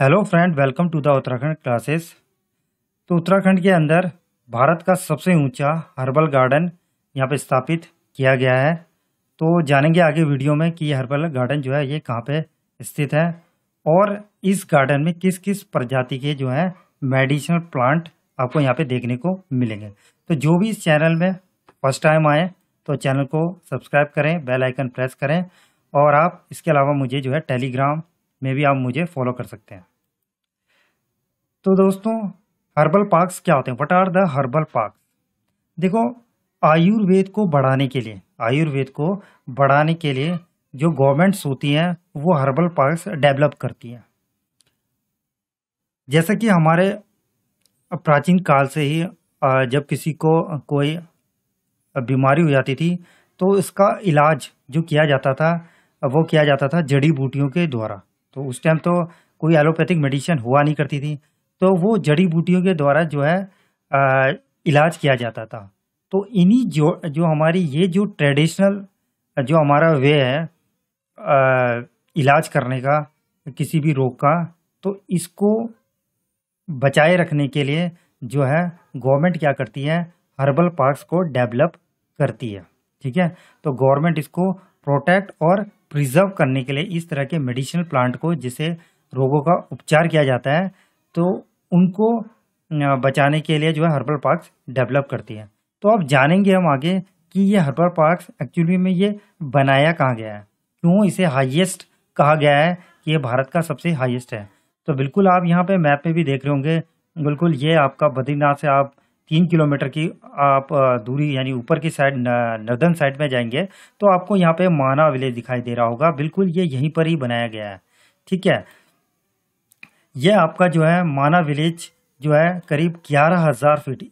hello friend welcome to the Uttarakhand classes तो उत्तराखंड के अंदर भारत का सबसे ऊंचा हर्बल गार्डन यहाँ पे स्थापित किया गया है तो जानेंगे आगे वीडियो में कि हर्बल गार्डन जो है ये कहाँ पे स्थित है और इस गार्डन में किस किस प्रजाति के जो हैं मेडिसिनल प्लांट आपको यहाँ पे देखने को मिलेंगे तो जो भी इस चैनल में फर्स्ट टाइम आए तो चैनल को सब्सक्राइब करें बेल आइकन प्रेस करें और आप इसके अलावा मुझे जो है टेलीग्राम में भी आप मुझे फॉलो कर सकते हैं तो दोस्तों हर्बल पार्क्स क्या होते हैं what are the herbal park देखो आयुर्वेद को बढ़ाने के लिए आयुर्वेद को बढ़ाने के लिए जो गवर्नमेंट्स होती हैं वो हर्बल पार्क्स डेवलप करती हैं जैसे कि हमारे प्राचीन काल से ही जब किसी को कोई बीमारी हो जाती थी तो इसका इलाज जो किया जाता था वो किया जाता था जड़ी बूटियों के द्वारा तो उस टाइम तो कोई एलोपैथिक मेडिसिन हुआ नहीं करती थी तो वो जड़ी बूटियों के द्वारा जो है आ, इलाज किया जाता था तो इन्हीं जो जो हमारी ये जो ट्रेडिशनल जो हमारा वे है आ, इलाज करने का किसी भी रोग का तो इसको बचाए रखने के लिए जो है गवर्नमेंट क्या करती है हर्बल पार्क्स को डेवलप करती है ठीक है तो गवर्नमेंट इसको प्रोटेक्ट और प्रिजर्व करने के लिए इस तरह के मेडिसिनल प्लांट को जिसे रोगों का उपचार किया जाता है तो उनको बचाने के लिए जो है हर्बल पार्क्स डेवलप करती है तो अब जानेंगे हम आगे कि ये हर्बल पार्क एक्चुअली में ये बनाया कहाँ गया है क्यों इसे हाईएस्ट कहा गया है कि ये भारत का सबसे हाईएस्ट है तो बिल्कुल आप यहाँ पे मैप पे भी देख रहे होंगे बिल्कुल ये आपका बद्रीनाथ से आप तीन किलोमीटर की आप दूरी यानी ऊपर की साइड नर्दर्न साइड में जाएंगे तो आपको यहाँ पे माना विलेज दिखाई दे रहा होगा बिल्कुल ये यहीं पर ही बनाया गया है ठीक है ये आपका जो है माना विलेज जो है करीब ग्यारह हज़ार फीट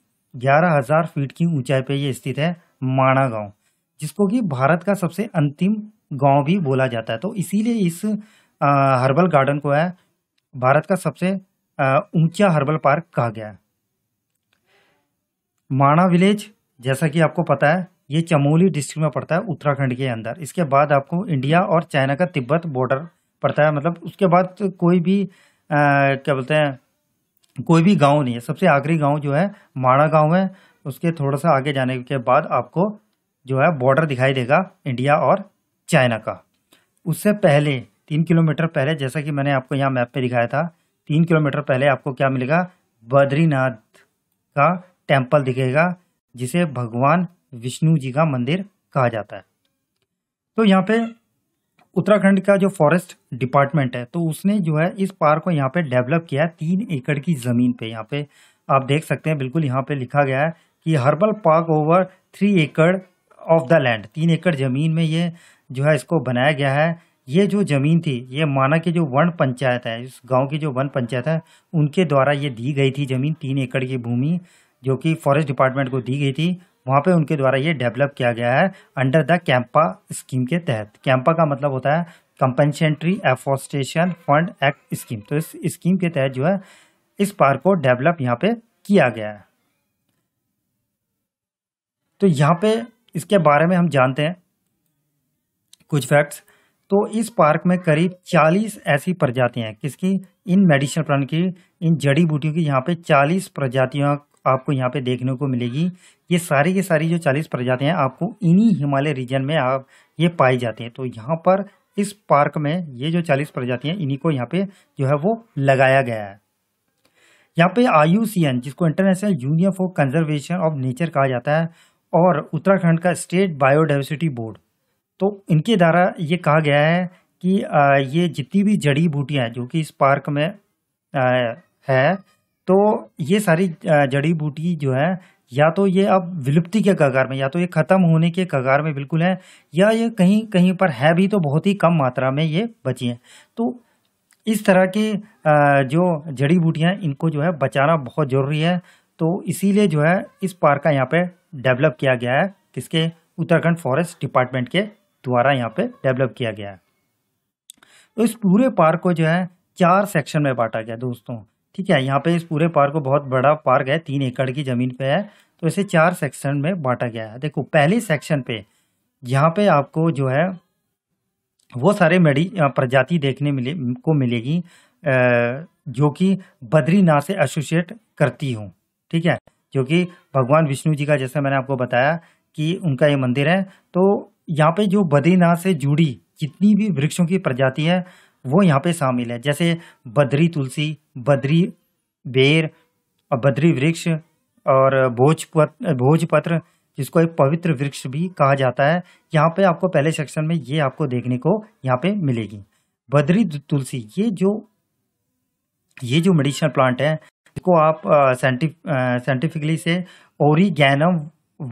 ग्यारह हज़ार फीट की ऊंचाई पे ये स्थित है माना गांव जिसको कि भारत का सबसे अंतिम गाँव भी बोला जाता है तो इसीलिए इस हर्बल गार्डन को है भारत का सबसे ऊँचा हर्बल पार्क कहा गया है माणा विलेज जैसा कि आपको पता है ये चमोली डिस्ट्रिक्ट में पड़ता है उत्तराखंड के अंदर इसके बाद आपको इंडिया और चाइना का तिब्बत बॉर्डर पड़ता है मतलब उसके बाद तो कोई भी आ, क्या बोलते हैं कोई भी गांव नहीं है सबसे आखिरी गांव जो है माणा गांव है उसके थोड़ा सा आगे जाने के बाद आपको जो है बॉर्डर दिखाई देगा इंडिया और चाइना का उससे पहले तीन किलोमीटर पहले जैसा कि मैंने आपको यहाँ मैप पर दिखाया था तीन किलोमीटर पहले आपको क्या मिलेगा बद्रीनाथ का टेम्पल दिखेगा जिसे भगवान विष्णु जी का मंदिर कहा जाता है तो यहाँ पे उत्तराखंड का जो फॉरेस्ट डिपार्टमेंट है तो उसने जो है इस पार्क को यहाँ पे डेवलप किया है तीन एकड़ की ज़मीन पे यहाँ पे आप देख सकते हैं बिल्कुल यहाँ पे लिखा गया है कि herbal park over three acre of the land तीन एकड़ ज़मीन में ये जो है इसको बनाया गया है ये जो ज़मीन थी ये माना के जो वन पंचायत है इस गांव की जो वन पंचायत है उनके द्वारा ये दी गई थी ज़मीन तीन एकड़ की भूमि जो कि फॉरेस्ट डिपार्टमेंट को दी गई थी वहाँ पे उनके द्वारा ये डेवलप किया गया है अंडर द कैंपा स्कीम के तहत कैंपा का मतलब होता है compensatory afforestation fund act scheme तो इस स्कीम के तहत जो है इस पार्क को डेवलप यहाँ पे किया गया है तो यहाँ पे इसके बारे में हम जानते हैं कुछ फैक्ट्स तो इस पार्क में करीब 40 ऐसी प्रजातियां हैं किसकी इन मेडिसिनल प्लांट की इन जड़ी बूटियों की यहाँ पे 40 प्रजातियों आपको यहाँ पे देखने को मिलेगी ये सारी की सारी जो चालीस प्रजातियाँ आपको इन्हीं हिमालय रीजन में आप ये पाई जाते हैं तो यहाँ पर इस पार्क में ये जो चालीस प्रजातियाँ इन्हीं को यहाँ पे जो है वो लगाया गया है यहाँ पे आयु जिसको international union for conservation of nature कहा जाता है और उत्तराखंड का स्टेट बायोडाइवर्सिटी बोर्ड तो इनके द्वारा ये कहा गया है कि ये जितनी भी जड़ी बूटियाँ जो कि इस पार्क में है तो ये सारी जड़ी बूटी जो है या तो ये अब विलुप्ति के कगार में या तो ये ख़त्म होने के कगार में बिल्कुल है या ये कहीं कहीं पर है भी तो बहुत ही कम मात्रा में ये बची हैं तो इस तरह के जो जड़ी बूटियाँ इनको जो है बचाना बहुत ज़रूरी है तो इसीलिए जो है इस पार्क का यहाँ पे डेवलप किया गया है किसके उत्तराखंड फॉरेस्ट डिपार्टमेंट के द्वारा यहाँ पे डेवलप किया गया है तो इस पूरे पार्क को जो है चार सेक्शन में बांटा गया दोस्तों ठीक है यहाँ पे इस पूरे पार्क को बहुत बड़ा पार्क है तीन एकड़ की ज़मीन पे है तो इसे चार सेक्शन में बांटा गया है देखो पहले सेक्शन पे यहाँ पे आपको जो है वो सारे मेडी प्रजाति देखने मिले को मिलेगी जो कि बद्रीनाथ से एसोसिएट करती हूँ ठीक है जो कि भगवान विष्णु जी का जैसे मैंने आपको बताया कि उनका ये मंदिर है तो यहाँ पे जो बद्रीनाथ से जुड़ी जितनी भी वृक्षों की प्रजाति है वो यहाँ पे शामिल है जैसे बद्री तुलसी बद्री बेर और बद्री वृक्ष और भोजपत्र भोजपत्र जिसको एक पवित्र वृक्ष भी कहा जाता है यहाँ पे आपको पहले सेक्शन में ये आपको देखने को यहाँ पे मिलेगी बद्री तुलसी ये जो ये जो मेडिसिनल प्लांट है इसको आप साइंटिफिकली से ओरिगैनम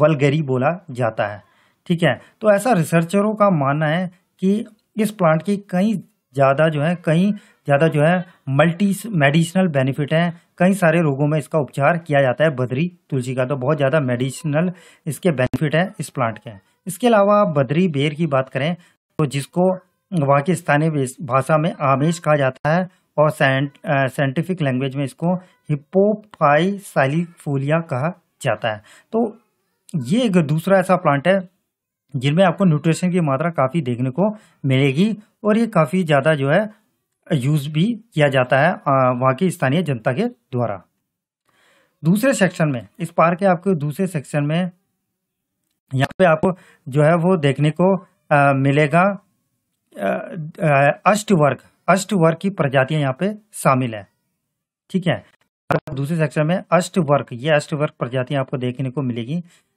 वलगरी बोला जाता है ठीक है तो ऐसा रिसर्चरों का मानना है कि इस प्लांट की कई ज़्यादा जो है कई ज़्यादा जो है मल्टी मेडिसिनल बेनिफिट हैं कई सारे रोगों में इसका उपचार किया जाता है बदरी तुलसी का तो बहुत ज़्यादा मेडिसिनल इसके बेनिफिट हैं इस प्लांट के इसके अलावा बदरी बेर की बात करें तो जिसको वहाँ की स्थानीय भाषा में आमेश कहा जाता है और साइंट साइंटिफिक लैंग्वेज में इसको हिप्पोफाइसाइलिफोलिया कहा जाता है तो ये एक दूसरा ऐसा प्लांट है जिनमें आपको न्यूट्रिशन की मात्रा काफ़ी देखने को मिलेगी और ये काफ़ी ज़्यादा जो है यूज़ भी किया जाता है वहाँ की स्थानीय जनता के द्वारा दूसरे सेक्शन में इस पार्क के आपको दूसरे सेक्शन में यहाँ पे आपको जो है वो देखने को आ, मिलेगा अष्टवर्ग अष्टवर्ग की प्रजातियाँ यहाँ पे शामिल है ठीक है दूसरे सेक्शन में अष्टवर्ग ये अष्टवर्ग प्रजातियाँ आपको देखने को मिलेगी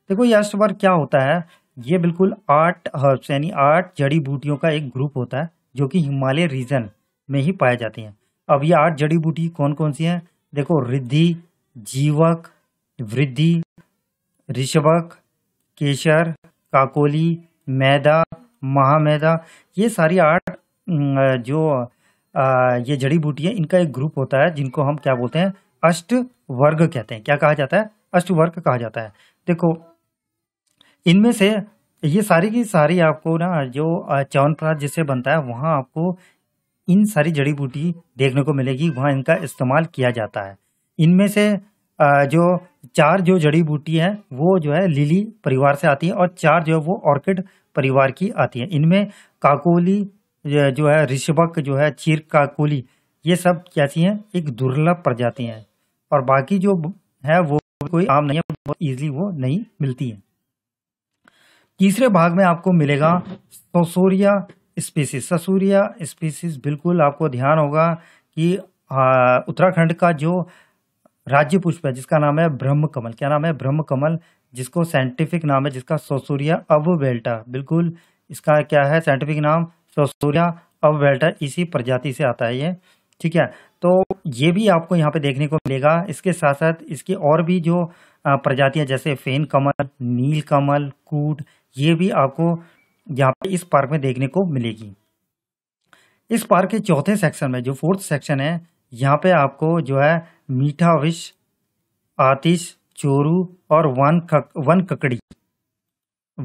देखो ये अष्टवर्ग क्या होता है ये बिल्कुल आठ हर्ब्स यानी आठ जड़ी बूटियों का एक ग्रुप होता है जो कि हिमालय रीजन में ही पाए जाते हैं अब ये आठ जड़ी बूटी कौन कौन सी हैं देखो रिद्धि जीवक वृद्धि ऋषभक केशर काकोली मैदा महामैदा ये सारी आठ जो ये जड़ी बूटी है इनका एक ग्रुप होता है जिनको हम क्या बोलते हैं अष्ट वर्ग कहते हैं क्या कहा जाता है अष्टवर्ग कहा जाता है देखो इनमें से ये सारी की सारी आपको ना जो च्यवनप्राश जिससे बनता है वहाँ आपको इन सारी जड़ी बूटी देखने को मिलेगी वहाँ इनका इस्तेमाल किया जाता है इनमें से जो चार जो जड़ी बूटी है वो जो है लिली परिवार से आती है और चार जो है वो ऑर्किड परिवार की आती है इनमें काकोली जो है ऋषभक जो है चीर काकोली ये सब कैसी हैं एक दुर्लभ प्रजाति हैं और बाकी जो है वो कोई आम नहीं है बहुत ईजिली वो नहीं मिलती हैं तीसरे भाग में आपको मिलेगा ससूरिया स्पीसीज ससूरिया स्पीसीज बिल्कुल आपको ध्यान होगा कि उत्तराखंड का जो राज्य पुष्प है जिसका नाम है ब्रह्म कमल क्या नाम है ब्रह्म कमल जिसको साइंटिफिक नाम है जिसका ससूरिया अब बेल्टा बिल्कुल इसका क्या है साइंटिफिक नाम ससूरिया अव बेल्टा इसी प्रजाति से आता है ये ठीक है तो ये भी आपको यहाँ पे देखने को मिलेगा इसके साथ साथ इसके और भी जो प्रजातियां जैसे फेन कमल नील कमल कूट ये भी आपको यहाँ पे इस पार्क में देखने को मिलेगी इस पार्क के चौथे सेक्शन में जो फोर्थ सेक्शन है यहाँ पे आपको जो है मीठा विष आतिश चोरू और वन कक वन ककड़ी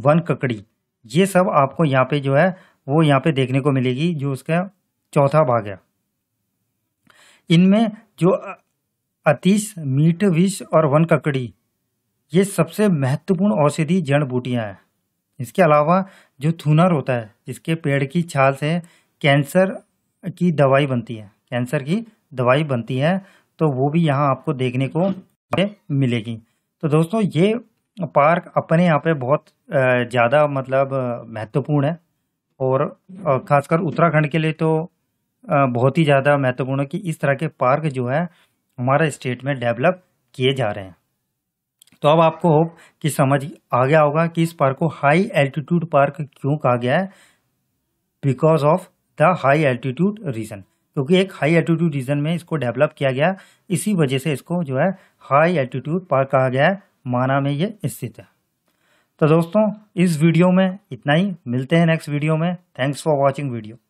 वन ककड़ी ये सब आपको यहाँ पे जो है वो यहाँ पे देखने को मिलेगी जो उसका चौथा भाग है इनमें जो अतिश मीठ विष और वन ककड़ी ये सबसे महत्वपूर्ण औषधि जड़ बूटियाँ हैं इसके अलावा जो थूनर होता है जिसके पेड़ की छाल से कैंसर की दवाई बनती है कैंसर की दवाई बनती है तो वो भी यहाँ आपको देखने को मिलेगी तो दोस्तों ये पार्क अपने यहाँ पे बहुत ज़्यादा मतलब महत्वपूर्ण है और ख़ासकर उत्तराखंड के लिए तो बहुत ही ज़्यादा महत्वपूर्ण है कि इस तरह के पार्क जो है हमारे स्टेट में डेवलप किए जा रहे हैं तो अब आपको होप कि समझ आ गया होगा कि इस पार्क को हाई एल्टीट्यूड पार्क क्यों कहा गया है because of the high altitude region क्योंकि एक हाई एल्टीट्यूड रीजन में इसको डेवलप किया गया इसी वजह से इसको जो है हाई एल्टीट्यूड पार्क कहा गया है माना में ये स्थित है तो दोस्तों इस वीडियो में इतना ही मिलते हैं नेक्स्ट वीडियो में थैंक्स फॉर वॉचिंग वीडियो